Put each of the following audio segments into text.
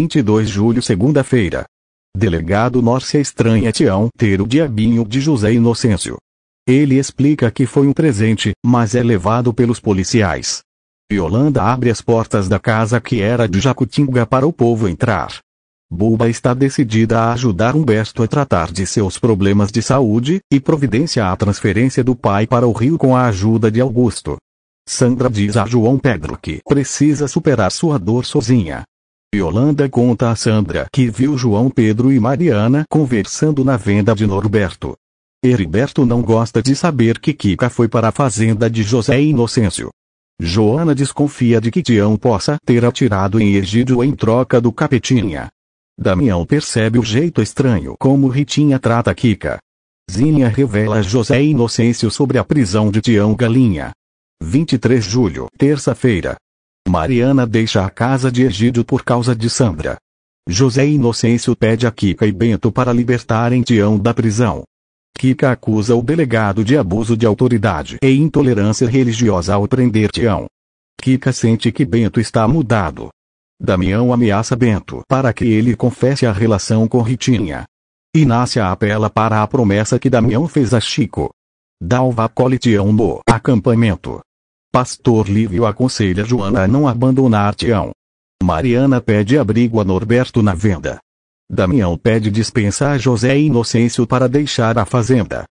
22 de julho, segunda-feira. Delegado Norcia estranha Tião ter o diabinho de José Inocêncio. Ele explica que foi um presente, mas é levado pelos policiais. Yolanda abre as portas da casa que era de Jacutinga para o povo entrar. Buba está decidida a ajudar Humberto a tratar de seus problemas de saúde, e providencia a transferência do pai para o Rio com a ajuda de Augusto. Sandra diz a João Pedro que precisa superar sua dor sozinha. Yolanda conta a Sandra que viu João Pedro e Mariana conversando na venda de Norberto. Heriberto não gosta de saber que Kika foi para a fazenda de José Inocêncio. Joana desconfia de que Tião possa ter atirado em Egídio em troca do Capetinha. Damião percebe o jeito estranho como Ritinha trata Kika. Zinha revela a José Inocêncio sobre a prisão de Tião Galinha. 23 de julho, terça-feira. Mariana deixa a casa de Egídio por causa de Sandra. José Inocêncio pede a Kika e Bento para libertarem Tião da prisão. Kika acusa o delegado de abuso de autoridade e intolerância religiosa ao prender Tião. Kika sente que Bento está mudado. Damião ameaça Bento para que ele confesse a relação com Ritinha. Inácia apela para a promessa que Damião fez a Chico. Dalva acolhe Tião no acampamento. Pastor Lívio aconselha Joana a não abandonar Tião. Mariana pede abrigo a Norberto na venda. Damião pede dispensa a José Inocêncio para deixar a fazenda.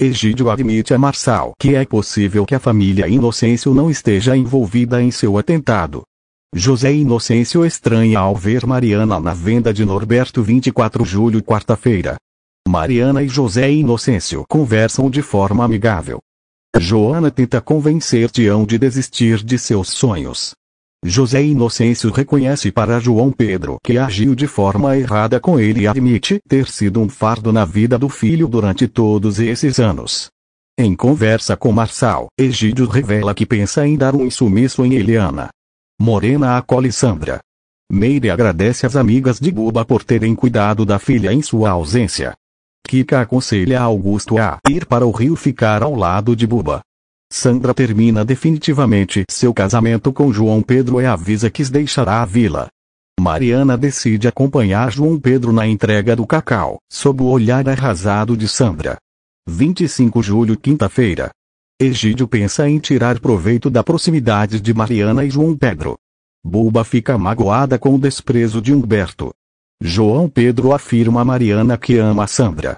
Egídio admite a Marçal que é possível que a família Inocêncio não esteja envolvida em seu atentado. José Inocêncio estranha ao ver Mariana na venda de Norberto 24 de julho, quarta-feira. Mariana e José Inocêncio conversam de forma amigável. Joana tenta convencer Tião de desistir de seus sonhos. José Inocêncio reconhece para João Pedro que agiu de forma errada com ele e admite ter sido um fardo na vida do filho durante todos esses anos. Em conversa com Marçal, Egídio revela que pensa em dar um sumiço em Eliana. Morena acolhe Sandra. Meire agradece às amigas de Guba por terem cuidado da filha em sua ausência. Kika aconselha Augusto a ir para o Rio ficar ao lado de Buba. Sandra termina definitivamente seu casamento com João Pedro e avisa que deixará a vila. Mariana decide acompanhar João Pedro na entrega do cacau, sob o olhar arrasado de Sandra. 25 de julho, quinta-feira. Egídio pensa em tirar proveito da proximidade de Mariana e João Pedro. Buba fica magoada com o desprezo de Humberto. João Pedro afirma a Mariana que ama Sandra.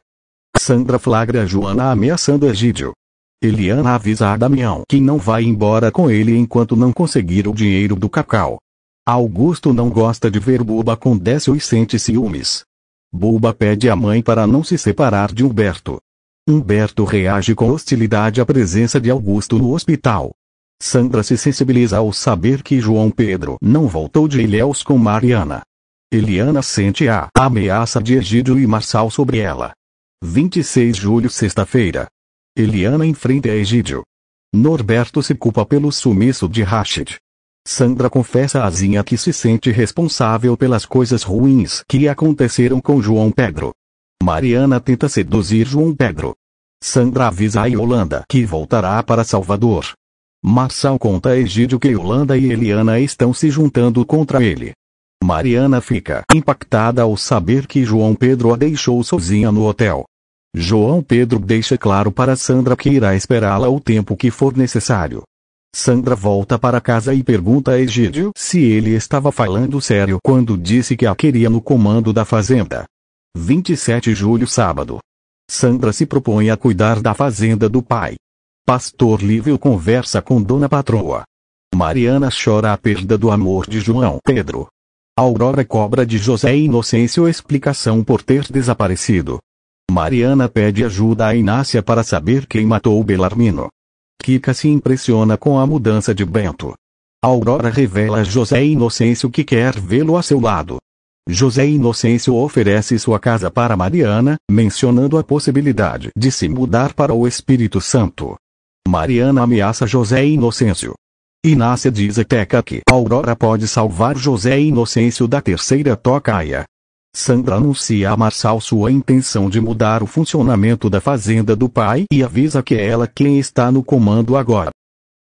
Sandra flagra Joana ameaçando Egídio. Eliana avisa a Damião que não vai embora com ele enquanto não conseguir o dinheiro do cacau. Augusto não gosta de ver Buba com Décio e sente ciúmes. Buba pede à mãe para não se separar de Humberto. Humberto reage com hostilidade à presença de Augusto no hospital. Sandra se sensibiliza ao saber que João Pedro não voltou de Ilhéus com Mariana. Eliana sente a ameaça de Egídio e Marçal sobre ela. 26 de julho sexta-feira. Eliana enfrenta Egídio. Norberto se culpa pelo sumiço de Rashid. Sandra confessa a Zinha que se sente responsável pelas coisas ruins que aconteceram com João Pedro. Mariana tenta seduzir João Pedro. Sandra avisa a Yolanda que voltará para Salvador. Marçal conta a Egídio que Yolanda e Eliana estão se juntando contra ele. Mariana fica impactada ao saber que João Pedro a deixou sozinha no hotel. João Pedro deixa claro para Sandra que irá esperá-la o tempo que for necessário. Sandra volta para casa e pergunta a Egídio se ele estava falando sério quando disse que a queria no comando da fazenda. 27 de julho sábado. Sandra se propõe a cuidar da fazenda do pai. Pastor Lívio conversa com Dona Patroa. Mariana chora a perda do amor de João Pedro. Aurora cobra de José Inocêncio explicação por ter desaparecido. Mariana pede ajuda a Inácia para saber quem matou Belarmino. Kika se impressiona com a mudança de Bento. Aurora revela a José Inocêncio que quer vê-lo a seu lado. José Inocêncio oferece sua casa para Mariana, mencionando a possibilidade de se mudar para o Espírito Santo. Mariana ameaça José Inocêncio, Inácia diz a Teca que Aurora pode salvar José Inocêncio da terceira tocaia. Sandra anuncia a Marçal sua intenção de mudar o funcionamento da fazenda do pai e avisa que é ela quem está no comando agora.